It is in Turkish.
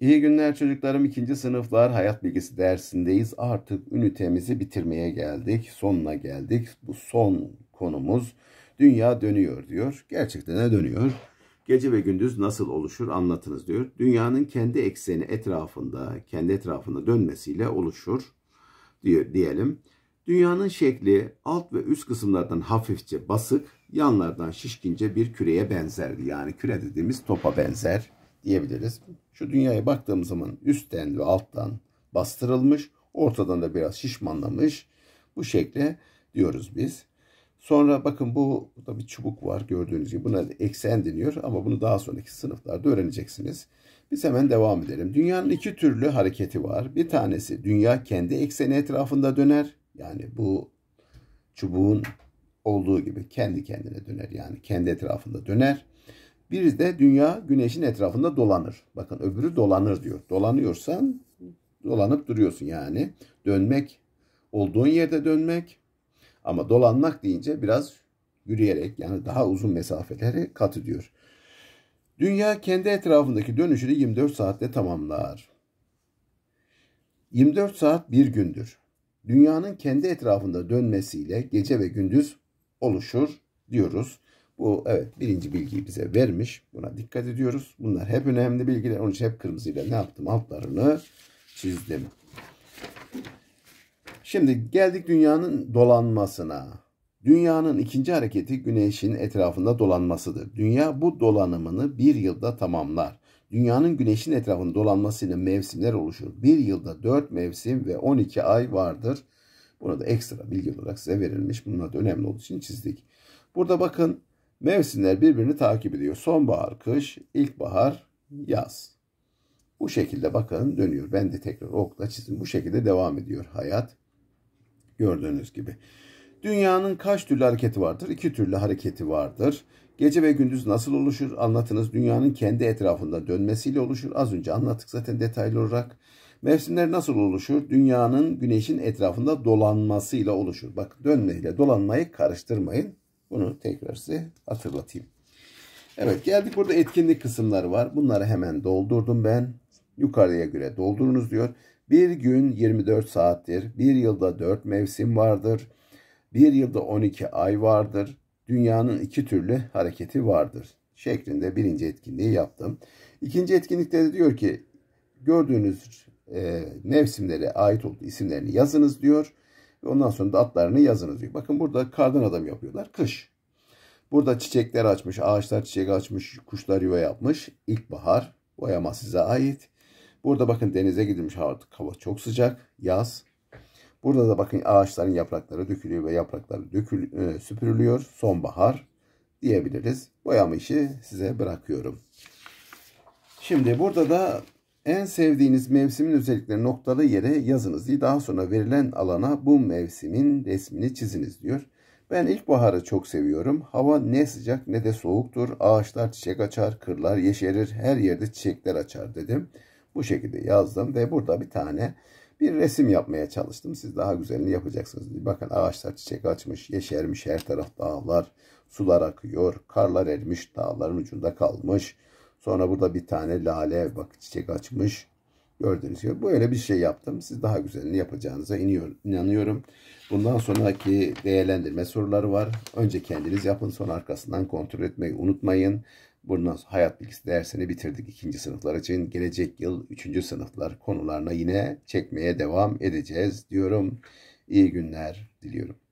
İyi günler çocuklarım. ikinci sınıflar hayat bilgisi dersindeyiz. Artık ünitemizi bitirmeye geldik. Sonuna geldik. Bu son konumuz dünya dönüyor diyor. Gerçekten de dönüyor. Gece ve gündüz nasıl oluşur anlatınız diyor. Dünyanın kendi ekseni etrafında, kendi etrafında dönmesiyle oluşur diyor diyelim. Dünyanın şekli alt ve üst kısımlardan hafifçe basık, yanlardan şişkince bir küreye benzerdi. Yani küre dediğimiz topa benzer diyebiliriz. Şu dünyaya baktığımız zaman üstten ve alttan bastırılmış, ortadan da biraz şişmanlamış. Bu şekle diyoruz biz. Sonra bakın bu da bir çubuk var gördüğünüz gibi. Buna eksen deniyor ama bunu daha sonraki sınıflarda öğreneceksiniz. Biz hemen devam edelim. Dünyanın iki türlü hareketi var. Bir tanesi dünya kendi ekseni etrafında döner. Yani bu çubuğun olduğu gibi kendi kendine döner. Yani kendi etrafında döner. Biri de dünya güneşin etrafında dolanır. Bakın öbürü dolanır diyor. Dolanıyorsan dolanıp duruyorsun yani. Dönmek olduğun yerde dönmek ama dolanmak deyince biraz yürüyerek yani daha uzun mesafeleri kat ediyor. Dünya kendi etrafındaki dönüşünü 24 saatte tamamlar. 24 saat bir gündür. Dünyanın kendi etrafında dönmesiyle gece ve gündüz oluşur diyoruz. Bu evet birinci bilgiyi bize vermiş. Buna dikkat ediyoruz. Bunlar hep önemli bilgiler. Onun için hep kırmızıyla ne yaptım? Altlarını çizdim. Şimdi geldik dünyanın dolanmasına. Dünyanın ikinci hareketi güneşin etrafında dolanmasıdır. Dünya bu dolanımını bir yılda tamamlar. Dünyanın güneşin etrafında dolanmasıyla mevsimler oluşur. Bir yılda 4 mevsim ve 12 ay vardır. Buna da ekstra bilgi olarak size verilmiş. Bunlar da önemli olduğu için çizdik. Burada bakın Mevsimler birbirini takip ediyor. Sonbahar, kış, ilkbahar, yaz. Bu şekilde bakın dönüyor. Ben de tekrar okla çizim. Bu şekilde devam ediyor hayat. Gördüğünüz gibi. Dünyanın kaç türlü hareketi vardır? İki türlü hareketi vardır. Gece ve gündüz nasıl oluşur? Anlatınız. Dünyanın kendi etrafında dönmesiyle oluşur. Az önce anlattık zaten detaylı olarak. Mevsimler nasıl oluşur? Dünyanın güneşin etrafında dolanmasıyla oluşur. Bak dönmeyle dolanmayı karıştırmayın. Bunu tekrar size hatırlatayım. Evet geldik burada etkinlik kısımları var. Bunları hemen doldurdum ben. Yukarıya göre doldurunuz diyor. Bir gün 24 saattir. Bir yılda 4 mevsim vardır. Bir yılda 12 ay vardır. Dünyanın iki türlü hareketi vardır. Şeklinde birinci etkinliği yaptım. İkinci etkinlikte de diyor ki gördüğünüz e, mevsimlere ait olduğu isimlerini yazınız diyor. Ve ondan sonra da atlarını yazınız diyor. Bakın burada kardan adam yapıyorlar. Kış. Burada çiçekler açmış, ağaçlar çiçek açmış, kuşlar yuva yapmış. İlkbahar. O yama size ait. Burada bakın denize gidilmiş artık hava çok sıcak. Yaz. Burada da bakın ağaçların yaprakları dökülüyor ve yaprakları dökül, e, süpürülüyor. Sonbahar diyebiliriz. Boyama işi size bırakıyorum. Şimdi burada da en sevdiğiniz mevsimin özellikleri noktalı yere yazınız diye daha sonra verilen alana bu mevsimin resmini çiziniz diyor. Ben ilkbaharı çok seviyorum. Hava ne sıcak ne de soğuktur. Ağaçlar çiçek açar, kırlar yeşerir, her yerde çiçekler açar dedim. Bu şekilde yazdım ve burada bir tane bir resim yapmaya çalıştım. Siz daha güzelini yapacaksınız. Diye. Bakın ağaçlar çiçek açmış, yeşermiş her taraf dağlar, sular akıyor, karlar ermiş, dağların ucunda kalmış. Sonra burada bir tane lale bak çiçek açmış. Gördüğünüz gibi böyle bir şey yaptım. Siz daha güzelini yapacağınıza iniyor, inanıyorum. Bundan sonraki değerlendirme soruları var. Önce kendiniz yapın sonra arkasından kontrol etmeyi unutmayın. Bundan hayat bilgisi dersini bitirdik ikinci sınıflar için. Gelecek yıl üçüncü sınıflar konularına yine çekmeye devam edeceğiz diyorum. İyi günler diliyorum.